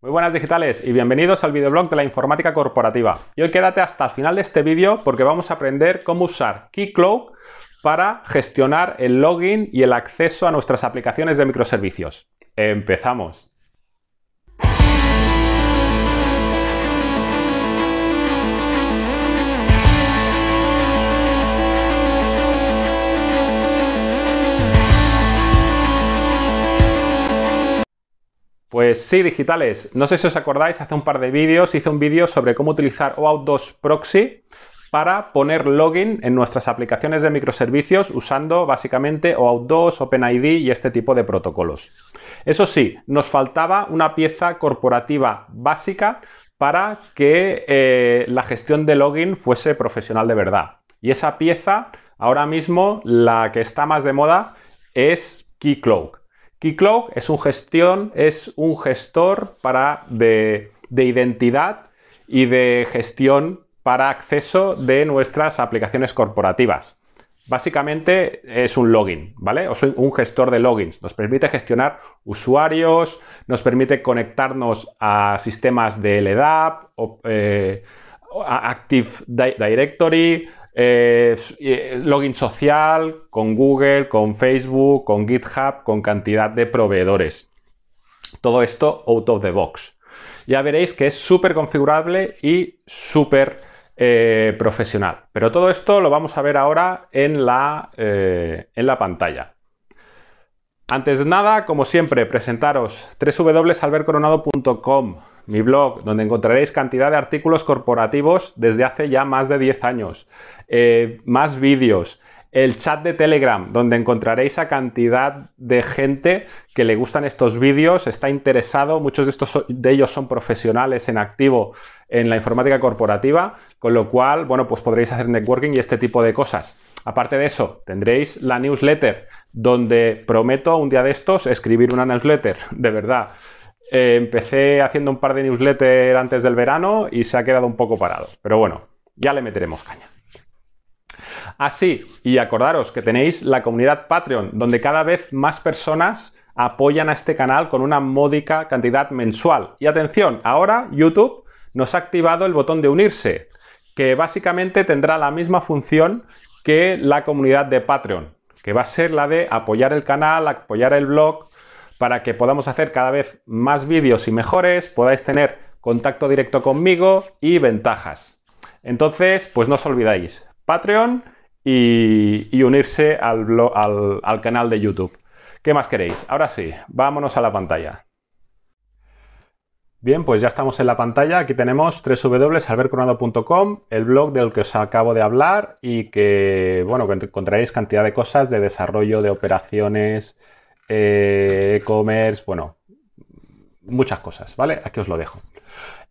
Muy buenas digitales y bienvenidos al videoblog de la informática corporativa. Y hoy quédate hasta el final de este vídeo porque vamos a aprender cómo usar KeyCloak para gestionar el login y el acceso a nuestras aplicaciones de microservicios. ¡Empezamos! Pues sí, digitales. No sé si os acordáis, hace un par de vídeos hice un vídeo sobre cómo utilizar OAuth 2 Proxy para poner login en nuestras aplicaciones de microservicios usando básicamente OAuth 2, OpenID y este tipo de protocolos. Eso sí, nos faltaba una pieza corporativa básica para que eh, la gestión de login fuese profesional de verdad. Y esa pieza, ahora mismo, la que está más de moda es KeyCloak. KeyCloak es un, gestión, es un gestor de, identidad y de gestión para acceso de nuestras aplicaciones corporativas. Básicamente es un login, ¿vale? O soy un gestor de logins. Nos permite gestionar usuarios, nos permite conectarnos a sistemas de LDAP, o, eh, Active Directory, eh, eh, login social con Google, con Facebook, con GitHub, con cantidad de proveedores. Todo esto out of the box. Ya veréis que es súper configurable y súper eh, profesional. Pero todo esto lo vamos a ver ahora en la, en la pantalla. Antes de nada, como siempre, presentaros www.albercoronado.com mi blog, donde encontraréis cantidad de artículos corporativos desde hace ya más de 10 años, eh, más vídeos, el chat de Telegram, donde encontraréis a cantidad de gente que le gustan estos vídeos, está interesado, muchos de, estos, de ellos son profesionales en activo en la informática corporativa, con lo cual, bueno, pues podréis hacer networking y este tipo de cosas. Aparte de eso, tendréis la newsletter, donde prometo un día de estos escribir una newsletter, de verdad. Eh, empecé haciendo un par de newsletters antes del verano y se ha quedado un poco parado. Pero bueno, ya le meteremos caña. Así, y acordaros que tenéis la comunidad Patreon, donde cada vez más personas apoyan a este canal con una módica cantidad mensual. Y atención, ahora YouTube nos ha activado el botón de unirse, que básicamente tendrá la misma función que la comunidad de Patreon, que va a ser la de apoyar el canal, apoyar el blog, para que podamos hacer cada vez más vídeos y mejores, podáis tener contacto directo conmigo y ventajas. Entonces, pues no os olvidáis, Patreon y, unirse al, canal de YouTube. ¿Qué más queréis? Ahora sí, vámonos a la pantalla. Bien, pues ya estamos en la pantalla. Aquí tenemos www.albercoronado.com, el blog del que os acabo de hablar y que, bueno, encontraréis cantidad de cosas de desarrollo, de operaciones, eh, e-commerce, bueno, muchas cosas, ¿vale? Aquí os lo dejo.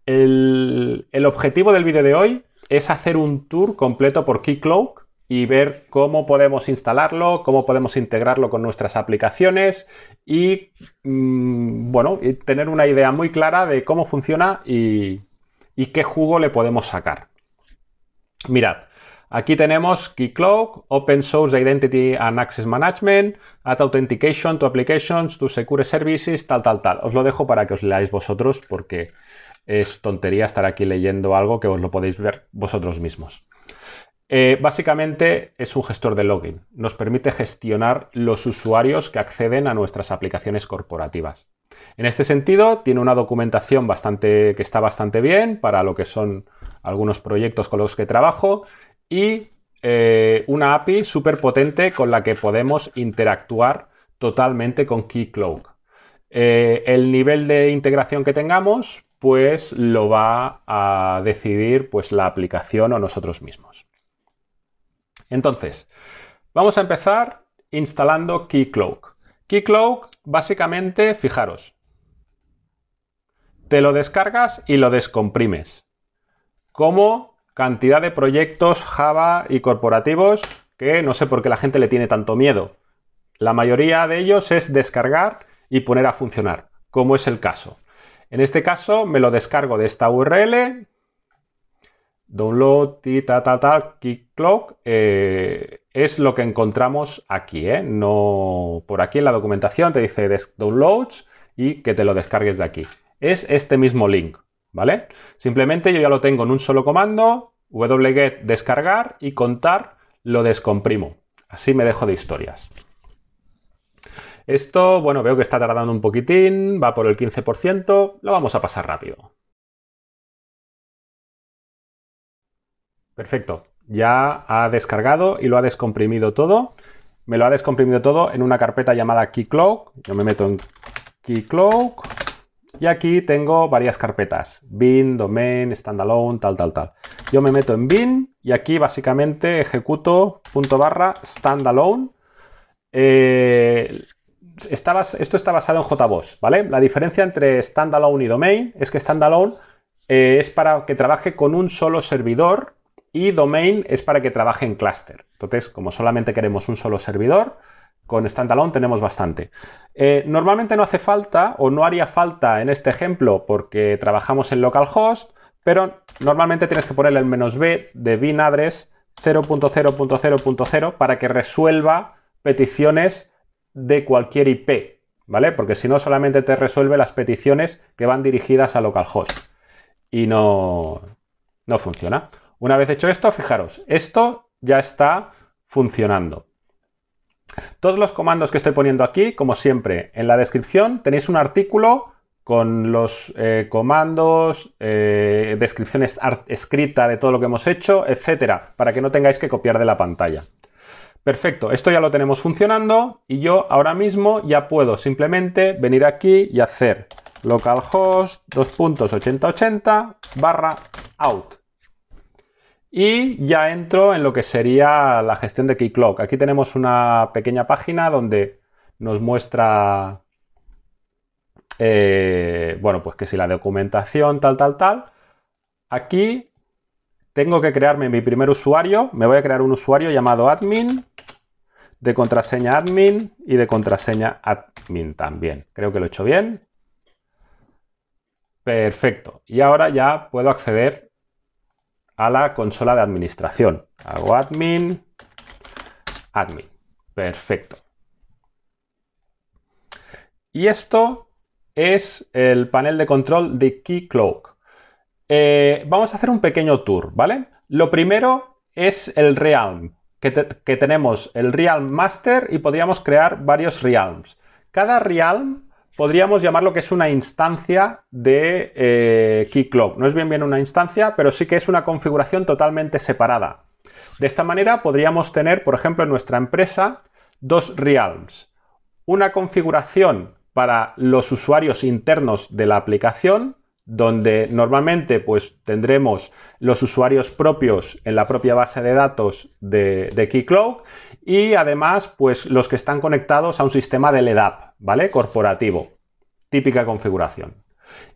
El, objetivo del vídeo de hoy es hacer un tour completo por Keycloak y ver cómo podemos instalarlo, cómo podemos integrarlo con nuestras aplicaciones y, mm, bueno, tener una idea muy clara de cómo funciona y, y qué jugo le podemos sacar. Mirad, Aquí tenemos Keycloak, Open Source Identity and Access Management, Add Authentication to Applications, to Secure Services, tal, tal, tal. Os lo dejo para que os leáis vosotros porque es tontería estar aquí leyendo algo que os lo podéis ver vosotros mismos. Eh, básicamente es un gestor de login. Nos permite gestionar los usuarios que acceden a nuestras aplicaciones corporativas. En este sentido, tiene una documentación bastante, que está bastante bien para lo que son algunos proyectos con los que trabajo y eh, una API súper potente con la que podemos interactuar totalmente con Keycloak. Eh, el nivel de integración que tengamos, pues lo va a decidir pues, la aplicación o nosotros mismos. Entonces, vamos a empezar instalando Keycloak. Keycloak, básicamente, fijaros, te lo descargas y lo descomprimes. ¿Cómo cantidad de proyectos Java y corporativos que no sé por qué la gente le tiene tanto miedo. La mayoría de ellos es descargar y poner a funcionar, como es el caso. En este caso me lo descargo de esta URL, download y ta eh, es lo que encontramos aquí ¿eh? no por aquí en la documentación te dice downloads y que te lo descargues de aquí es este mismo link ¿vale? Simplemente yo ya lo tengo en un solo comando, wget descargar y contar lo descomprimo. Así me dejo de historias. Esto, bueno, veo que está tardando un poquitín, va por el 15%, lo vamos a pasar rápido. Perfecto, ya ha descargado y lo ha descomprimido todo. Me lo ha descomprimido todo en una carpeta llamada Keycloak. Yo me meto en Keycloak y aquí tengo varias carpetas. Bin, domain, standalone, tal, tal, tal. Yo me meto en bin y aquí básicamente ejecuto punto barra standalone. Eh, esto está basado en JBoss, ¿vale? La diferencia entre standalone y domain es que standalone eh, es para que trabaje con un solo servidor y domain es para que trabaje en clúster. Entonces, como solamente queremos un solo servidor, con standalone tenemos bastante. Eh, normalmente no hace falta o no haría falta en este ejemplo porque trabajamos en localhost, pero normalmente tienes que ponerle el menos "-b", de bin address 0.0.0.0 para que resuelva peticiones de cualquier IP, ¿vale? Porque si no, solamente te resuelve las peticiones que van dirigidas a localhost y no, no funciona. Una vez hecho esto, fijaros, esto ya está funcionando. Todos los comandos que estoy poniendo aquí, como siempre, en la descripción tenéis un artículo con los eh, comandos, eh, descripciones escrita de todo lo que hemos hecho, etcétera, para que no tengáis que copiar de la pantalla. Perfecto, esto ya lo tenemos funcionando y yo ahora mismo ya puedo simplemente venir aquí y hacer localhost 2.8080 barra out. Y ya entro en lo que sería la gestión de Keyclock. Aquí tenemos una pequeña página donde nos muestra, eh, bueno, pues que si la documentación, tal, tal, tal. Aquí tengo que crearme mi primer usuario. Me voy a crear un usuario llamado admin, de contraseña admin y de contraseña admin también. Creo que lo he hecho bien. Perfecto. Y ahora ya puedo acceder a la consola de administración. Hago admin, admin. Perfecto. Y esto es el panel de control de Keycloak. Eh, vamos a hacer un pequeño tour, ¿vale? Lo primero es el realm, que tenemos el realm master y podríamos crear varios realms. Cada realm podríamos llamarlo que es una instancia de eh, Keycloak. No es bien bien una instancia, pero sí que es una configuración totalmente separada. De esta manera podríamos tener, por ejemplo, en nuestra empresa dos realms. Una configuración para los usuarios internos de la aplicación, donde normalmente pues, tendremos los usuarios propios en la propia base de datos de, de Keycloak y además pues, los que están conectados a un sistema de LEDAP. ¿vale? Corporativo. Típica configuración.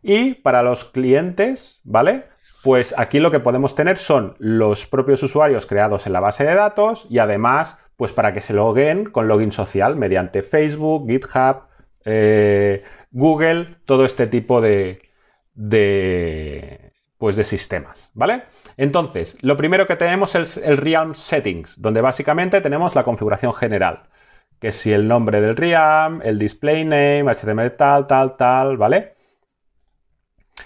Y para los clientes, ¿vale? Pues aquí lo que podemos tener son los propios usuarios creados en la base de datos y además, pues para que se loguen con login social mediante Facebook, GitHub, eh, Google, todo este tipo de, de, pues de sistemas, ¿vale? Entonces, lo primero que tenemos es el Realm Settings, donde básicamente tenemos la configuración general que si el nombre del ream, el display name, HTML tal, tal, tal, ¿vale?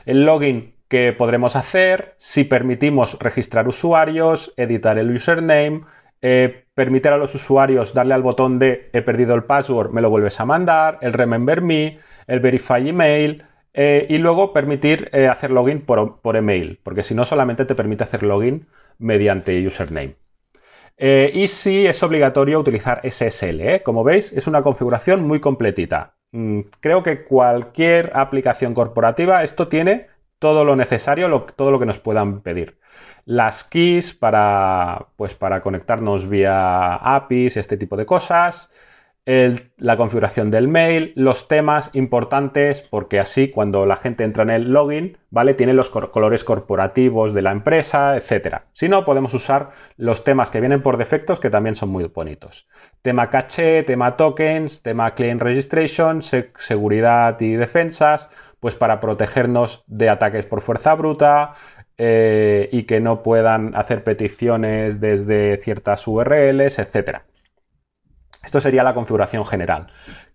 El login que podremos hacer si permitimos registrar usuarios, editar el username, eh, permitir a los usuarios darle al botón de he perdido el password, me lo vuelves a mandar, el remember me, el verify email, eh, y luego permitir eh, hacer login por, por email, porque si no solamente te permite hacer login mediante username. Eh, y sí es obligatorio utilizar SSL. ¿eh? Como veis, es una configuración muy completita. Mm, creo que cualquier aplicación corporativa, esto tiene todo lo necesario, todo lo que nos puedan pedir. Las keys para, pues, para conectarnos vía APIs, este tipo de cosas la configuración del mail, los temas importantes, porque así cuando la gente entra en el login, ¿vale? Tiene los colores corporativos de la empresa, etcétera. Si no, podemos usar los temas que vienen por defectos, que también son muy bonitos. Tema caché, tema tokens, tema client registration, seguridad y defensas, pues para protegernos de ataques por fuerza bruta, eh, y que no puedan hacer peticiones desde ciertas URLs, etcétera. Esto sería la configuración general.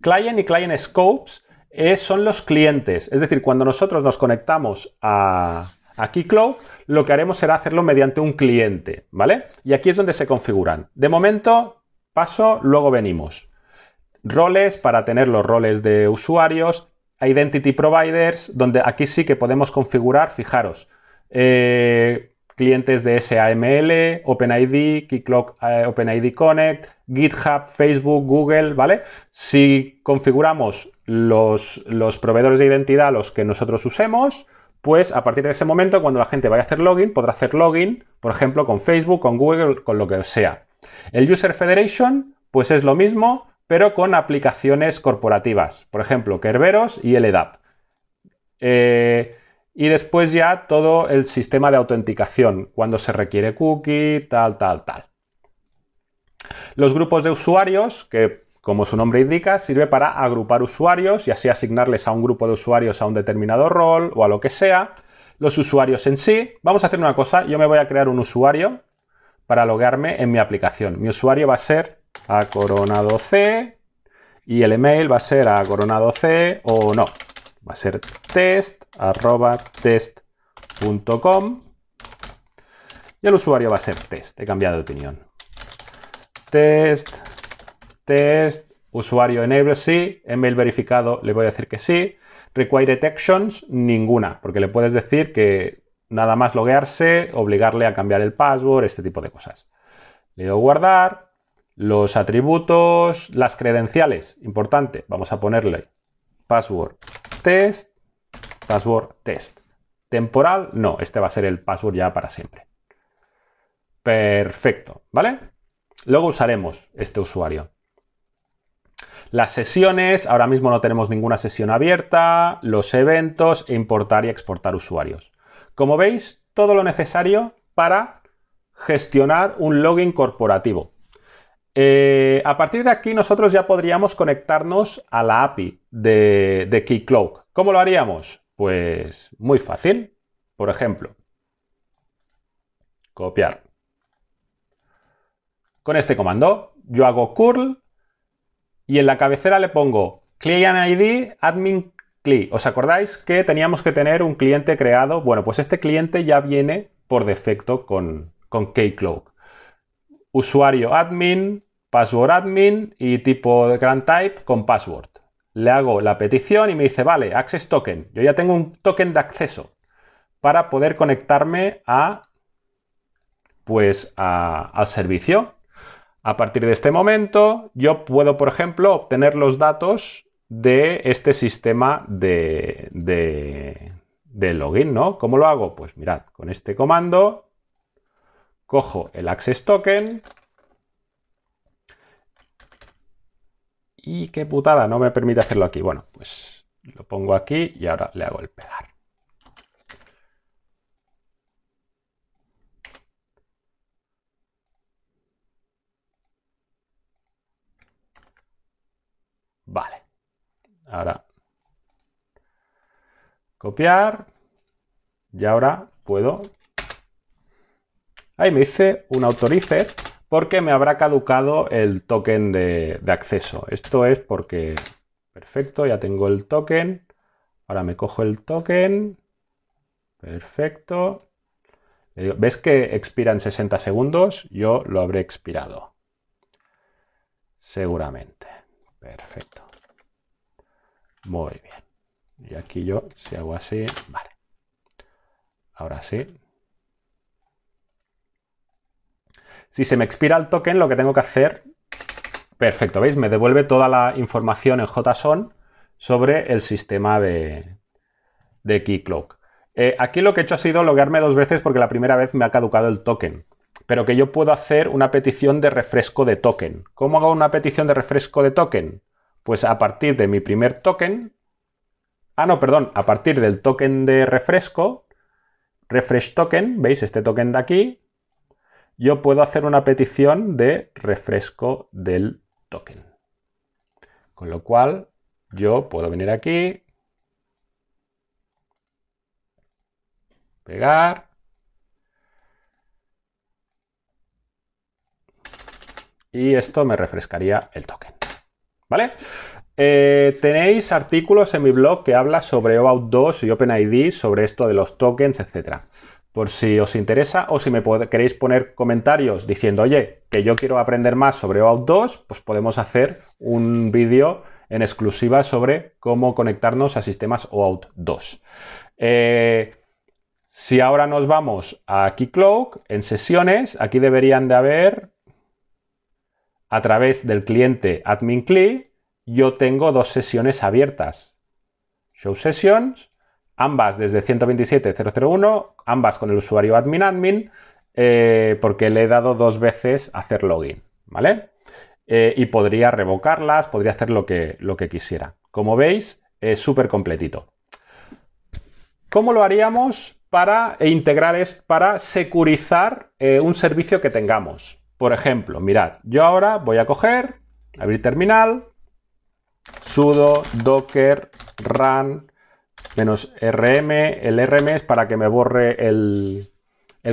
Client y client scopes eh, son los clientes. Es decir, cuando nosotros nos conectamos a, KeyCloud, Keycloak, lo que haremos será hacerlo mediante un cliente, ¿vale? Y aquí es donde se configuran. De momento, paso, luego venimos. Roles para tener los roles de usuarios, Identity Providers, donde aquí sí que podemos configurar, fijaros, eh, clientes de SAML, OpenID, Keycloak, eh, OpenID Connect, GitHub, Facebook, Google, ¿vale? Si configuramos los, los proveedores de identidad, los que nosotros usemos, pues a partir de ese momento, cuando la gente vaya a hacer login, podrá hacer login, por ejemplo, con Facebook, con Google, con lo que sea. El User Federation, pues es lo mismo, pero con aplicaciones corporativas. Por ejemplo, Kerberos y LDAP. Eh, y después ya todo el sistema de autenticación, cuando se requiere cookie, tal, tal, tal. Los grupos de usuarios, que como su nombre indica, sirve para agrupar usuarios y así asignarles a un grupo de usuarios a un determinado rol o a lo que sea. Los usuarios en sí, vamos a hacer una cosa, yo me voy a crear un usuario para loguearme en mi aplicación. Mi usuario va a ser a coronado C y el email va a ser a coronado C o no va a ser test, arroba test.com y el usuario va a ser test. He cambiado de opinión. Test, test, usuario enable sí, email verificado le voy a decir que sí, require detections, ninguna, porque le puedes decir que nada más loguearse, obligarle a cambiar el password, este tipo de cosas. Le doy guardar, los atributos, las credenciales, importante, vamos a ponerle password test, password test. Temporal, no, este va a ser el password ya para siempre. Perfecto, ¿vale? Luego usaremos este usuario. Las sesiones, ahora mismo no tenemos ninguna sesión abierta, los eventos, e importar y exportar usuarios. Como veis, todo lo necesario para gestionar un login corporativo. Eh, a partir de aquí nosotros ya podríamos conectarnos a la API de, Keycloak. ¿Cómo lo haríamos? Pues muy fácil. Por ejemplo, copiar. Con este comando yo hago curl y en la cabecera le pongo client ID admin CLI. ¿Os acordáis que teníamos que tener un cliente creado? Bueno, pues este cliente ya viene por defecto con, con Keycloak usuario admin, password admin y tipo grant type con password. Le hago la petición y me dice, vale, access token. Yo ya tengo un token de acceso para poder conectarme a pues al servicio. A partir de este momento, yo puedo, por ejemplo, obtener los datos de este sistema de, de, de login, ¿no? ¿Cómo lo hago? Pues mirad, con este comando cojo el access token. Y qué putada, no me permite hacerlo aquí. Bueno, pues lo pongo aquí y ahora le hago el pegar. Vale. Ahora copiar y ahora puedo Ahí me dice un autorice porque me habrá caducado el token de, acceso. Esto es porque... Perfecto, ya tengo el token. Ahora me cojo el token. Perfecto. ¿Ves que expira en 60 segundos? Yo lo habré expirado. Seguramente. Perfecto. Muy bien. Y aquí yo, si hago así, vale. Ahora sí, Si se me expira el token, lo que tengo que hacer... Perfecto, ¿veis? Me devuelve toda la información en JSON sobre el sistema de, de Keycloak. Eh, aquí lo que he hecho ha sido loguearme dos veces porque la primera vez me ha caducado el token. Pero que yo puedo hacer una petición de refresco de token. ¿Cómo hago una petición de refresco de token? Pues a partir de mi primer token... Ah, no, perdón. A partir del token de refresco, refresh token, ¿veis? Este token de aquí, yo puedo hacer una petición de refresco del token. Con lo cual, yo puedo venir aquí, pegar, y esto me refrescaría el token. ¿Vale? Eh, tenéis artículos en mi blog que habla sobre OAuth 2 y OpenID, sobre esto de los tokens, etcétera por si os interesa o si me queréis poner comentarios diciendo, oye, que yo quiero aprender más sobre OAuth 2, pues podemos hacer un vídeo en exclusiva sobre cómo conectarnos a sistemas OAuth 2. Eh, si ahora nos vamos a Keycloak, en sesiones, aquí deberían de haber, a través del cliente AdminCli, yo tengo dos sesiones abiertas. Show Sessions ambas desde 127.0.0.1, ambas con el usuario admin admin, eh, porque le he dado dos veces hacer login, ¿vale? Eh, y podría revocarlas, podría hacer lo que, lo que quisiera. Como veis, es súper completito. ¿Cómo lo haríamos para e integrar para securizar eh, un servicio que tengamos? Por ejemplo, mirad, yo ahora voy a coger, abrir terminal, sudo docker run menos rm. El rm es para que me borre el,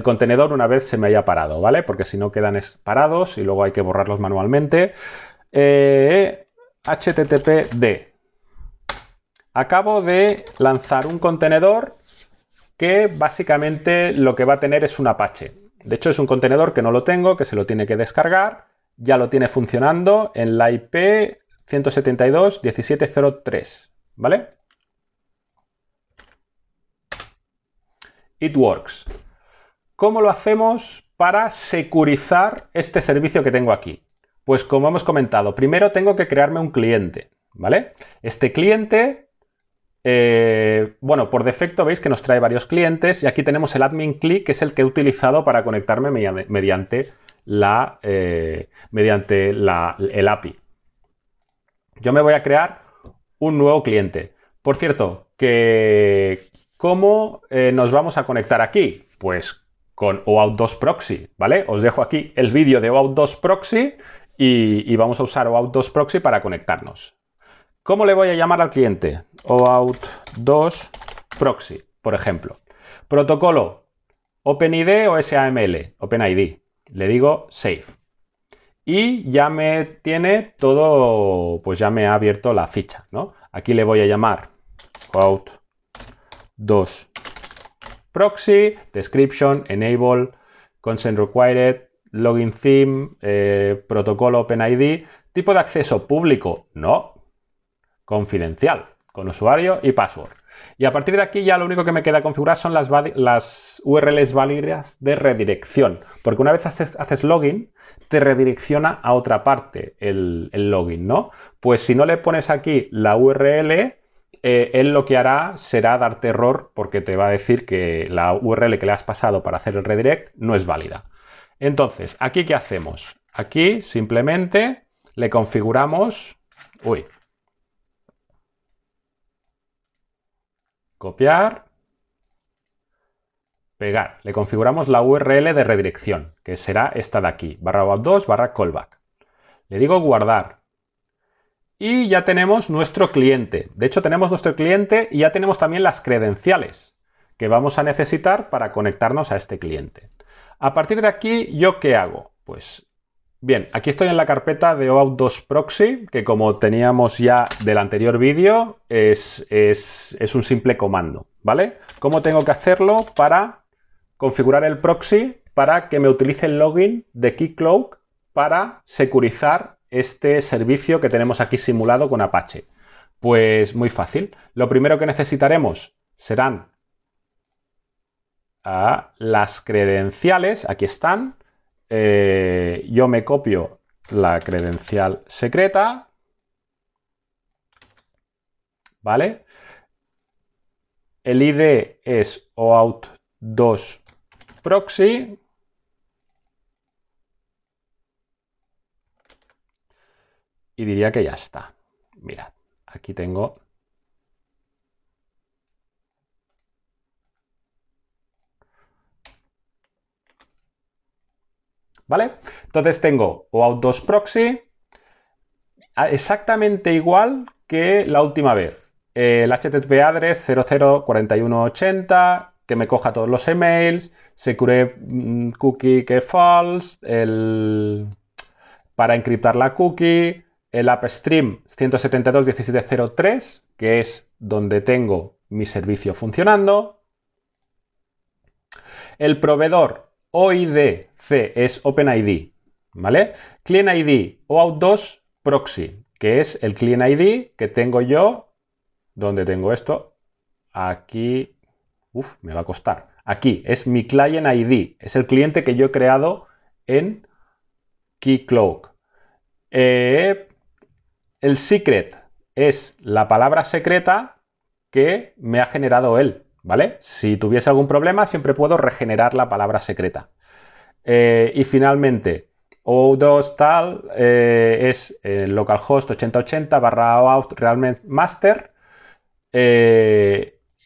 contenedor una vez se me haya parado, ¿vale? Porque si no quedan parados y luego hay que borrarlos manualmente. httpd. Eh, Acabo de lanzar un contenedor que básicamente lo que va a tener es un Apache. De hecho es un contenedor que no lo tengo, que se lo tiene que descargar. Ya lo tiene funcionando en la IP 172.17.03, ¿vale? It Works. ¿Cómo lo hacemos para securizar este servicio que tengo aquí? Pues como hemos comentado, primero tengo que crearme un cliente, ¿vale? Este cliente, eh, bueno, por defecto veis que nos trae varios clientes y aquí tenemos el admin click, que es el que he utilizado para conectarme mediante, la, eh, mediante el API. Yo me voy a crear un nuevo cliente. Por cierto, que ¿Cómo eh, nos vamos a conectar aquí? Pues con OAuth 2 Proxy, ¿vale? Os dejo aquí el vídeo de OAuth 2 Proxy y, vamos a usar OAuth 2 Proxy para conectarnos. ¿Cómo le voy a llamar al cliente? OAuth 2 Proxy, por ejemplo. Protocolo OpenID o SAML, OpenID. Le digo Save. Y ya me tiene todo, pues ya me ha abierto la ficha, ¿no? Aquí le voy a llamar OAuth 2. Proxy, description, enable, consent required, login theme, eh, protocolo OpenID, tipo de acceso público, no, confidencial, con usuario y password. Y a partir de aquí ya lo único que me queda configurar son las, URLs válidas de redirección, porque una vez haces, login, te redirecciona a otra parte el login, ¿no? Pues si no le pones aquí la URL, eh, él lo que hará será darte error porque te va a decir que la URL que le has pasado para hacer el redirect no es válida. Entonces, ¿aquí qué hacemos? Aquí simplemente le configuramos... Uy. Copiar. Pegar. Le configuramos la URL de redirección, que será esta de aquí, barra 2 barra callback. Le digo guardar. Y ya tenemos nuestro cliente. De hecho, tenemos nuestro cliente y ya tenemos también las credenciales que vamos a necesitar para conectarnos a este cliente. A partir de aquí, ¿yo qué hago? Pues bien, aquí estoy en la carpeta de OAuth 2 Proxy, que como teníamos ya del anterior vídeo, es, un simple comando, ¿vale? ¿Cómo tengo que hacerlo para configurar el proxy para que me utilice el login de Keycloak para securizar este servicio que tenemos aquí simulado con Apache? Pues muy fácil. Lo primero que necesitaremos serán ah, las credenciales. Aquí están. Eh, yo me copio la credencial secreta. ¿Vale? El ID es OAuth2 proxy. y diría que ya está. Mirad, aquí tengo ¿vale? Entonces tengo OAuth 2 proxy exactamente igual que la última vez. El HTTP address 004180, que me coja todos los emails, secure mm, cookie que false, para encriptar la cookie, el AppStream 172.17.03, que es donde tengo mi servicio funcionando. El proveedor OIDC es OpenID, ¿vale? Client ID OAuth2 proxy, que es el client ID que tengo yo, donde tengo esto, aquí, uff, me va a costar, aquí, es mi client ID, es el cliente que yo he creado en Keycloak. Eh, el secret es la palabra secreta que me ha generado él, ¿vale? Si tuviese algún problema, siempre puedo regenerar la palabra secreta. Eh, y finalmente, O2 tal eh, es el eh, localhost 8080 barra out realmente master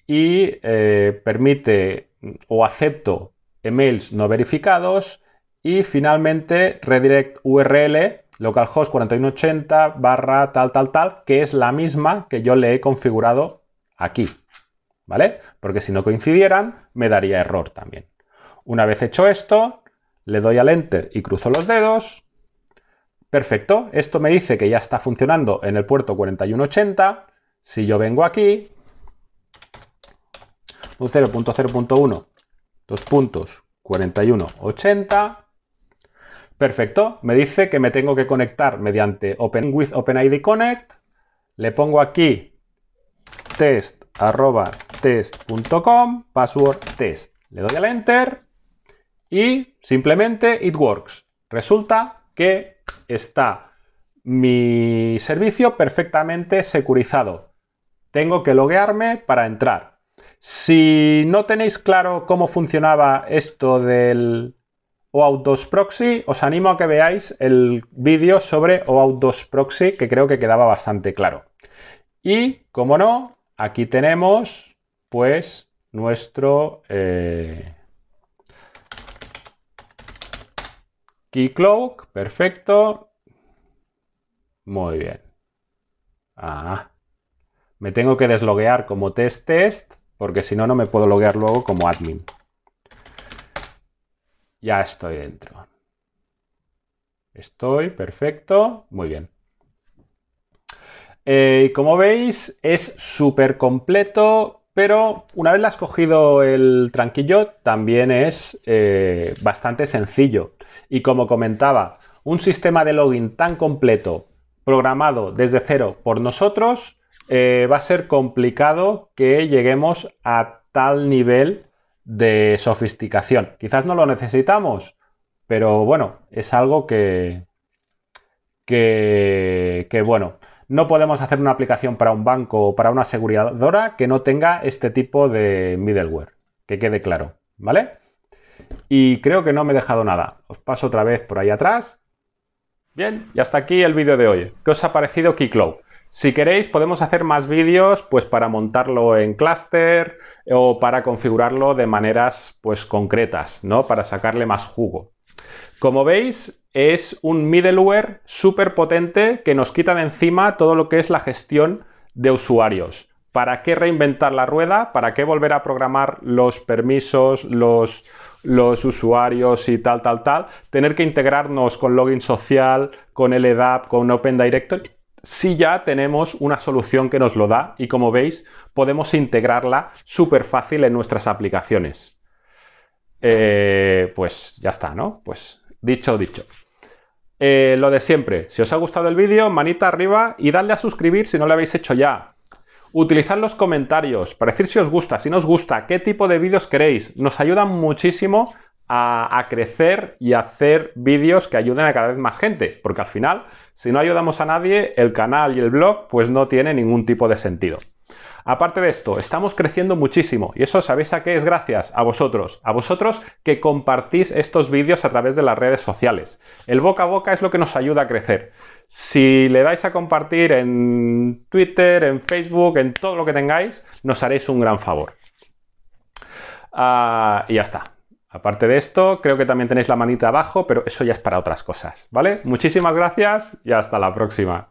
y permite o acepto emails no verificados y finalmente redirect URL localhost 4180 barra tal, tal, tal, que es la misma que yo le he configurado aquí, ¿vale? Porque si no coincidieran, me daría error también. Una vez hecho esto, le doy al Enter y cruzo los dedos. Perfecto, esto me dice que ya está funcionando en el puerto 4180. Si yo vengo aquí, un 0.0.1, 2.41.80... Perfecto, me dice que me tengo que conectar mediante Open with OpenID Connect. Le pongo aquí test@test.com, password test. Le doy al enter y simplemente it works. Resulta que está mi servicio perfectamente securizado. Tengo que loguearme para entrar. Si no tenéis claro cómo funcionaba esto del OAuth 2 Proxy, os animo a que veáis el vídeo sobre OAuth 2 Proxy, que creo que quedaba bastante claro. Y, como no, aquí tenemos, pues, nuestro key eh, Keycloak, perfecto. Muy bien. Ah, me tengo que desloguear como test test, porque si no, no me puedo loguear luego como admin. Ya estoy dentro. Estoy, perfecto. Muy bien. Eh, como veis, es súper completo, pero una vez la has cogido el tranquillo, también es eh, bastante sencillo. Y como comentaba, un sistema de login tan completo, programado desde cero por nosotros, eh, va a ser complicado que lleguemos a tal nivel de sofisticación. Quizás no lo necesitamos, pero bueno, es algo que, que, bueno, no podemos hacer una aplicación para un banco o para una aseguradora que no tenga este tipo de middleware, que quede claro, ¿vale? Y creo que no me he dejado nada. Os paso otra vez por ahí atrás. Bien, y hasta aquí el vídeo de hoy. ¿Qué os ha parecido Keycloak? Si queréis, podemos hacer más vídeos pues, para montarlo en clúster eh, o para configurarlo de maneras pues, concretas, ¿no? para sacarle más jugo. Como veis, es un middleware súper potente que nos quita de encima todo lo que es la gestión de usuarios. ¿Para qué reinventar la rueda? ¿Para qué volver a programar los permisos, los, los usuarios y tal, tal, tal? Tener que integrarnos con login social, con LDAP, con Open Directory si ya tenemos una solución que nos lo da y como veis podemos integrarla súper fácil en nuestras aplicaciones. Eh, pues ya está, ¿no? Pues dicho, dicho. Eh, lo de siempre, si os ha gustado el vídeo, manita arriba y dadle a suscribir si no lo habéis hecho ya. Utilizad los comentarios para decir si os gusta, si nos os gusta, qué tipo de vídeos queréis. Nos ayudan muchísimo a, crecer y hacer vídeos que ayuden a cada vez más gente, porque al final, si no ayudamos a nadie, el canal y el blog pues no tiene ningún tipo de sentido. Aparte de esto, estamos creciendo muchísimo y eso sabéis a qué es gracias a vosotros, a vosotros que compartís estos vídeos a través de las redes sociales. El boca a boca es lo que nos ayuda a crecer. Si le dais a compartir en Twitter, en Facebook, en todo lo que tengáis, nos haréis un gran favor. Ah, y ya está. Aparte de esto, creo que también tenéis la manita abajo, pero eso ya es para otras cosas, ¿vale? Muchísimas gracias y hasta la próxima.